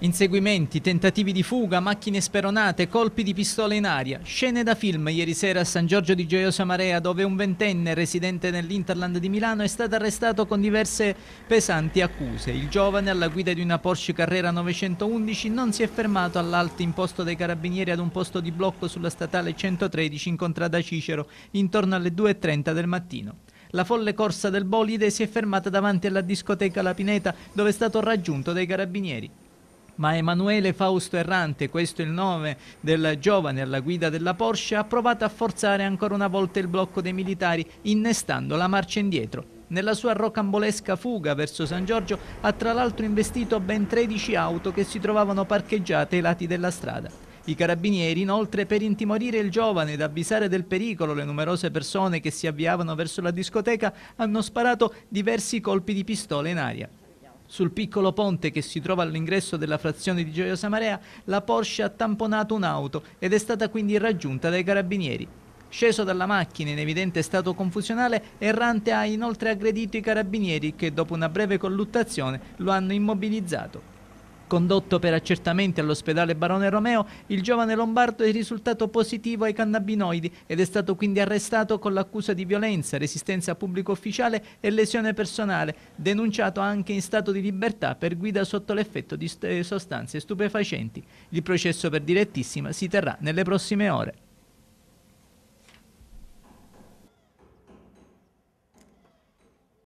Inseguimenti, tentativi di fuga, macchine speronate, colpi di pistola in aria. Scene da film ieri sera a San Giorgio di Gioiosa Marea dove un ventenne residente nell'Interland di Milano è stato arrestato con diverse pesanti accuse. Il giovane alla guida di una Porsche Carrera 911 non si è fermato all'alto imposto dai carabinieri ad un posto di blocco sulla statale 113 in contrada Cicero intorno alle 2.30 del mattino. La folle corsa del bolide si è fermata davanti alla discoteca La Pineta dove è stato raggiunto dai carabinieri ma Emanuele Fausto Errante, questo è il nome del giovane alla guida della Porsche, ha provato a forzare ancora una volta il blocco dei militari, innestando la marcia indietro. Nella sua rocambolesca fuga verso San Giorgio ha tra l'altro investito ben 13 auto che si trovavano parcheggiate ai lati della strada. I carabinieri inoltre per intimorire il giovane ed avvisare del pericolo le numerose persone che si avviavano verso la discoteca hanno sparato diversi colpi di pistola in aria. Sul piccolo ponte che si trova all'ingresso della frazione di Gioiosa Marea, la Porsche ha tamponato un'auto ed è stata quindi raggiunta dai carabinieri. Sceso dalla macchina in evidente stato confusionale, Errante ha inoltre aggredito i carabinieri che dopo una breve colluttazione lo hanno immobilizzato. Condotto per accertamenti all'ospedale Barone Romeo, il giovane lombardo è risultato positivo ai cannabinoidi ed è stato quindi arrestato con l'accusa di violenza, resistenza a pubblico ufficiale e lesione personale, denunciato anche in stato di libertà per guida sotto l'effetto di sostanze stupefacenti. Il processo per direttissima si terrà nelle prossime ore.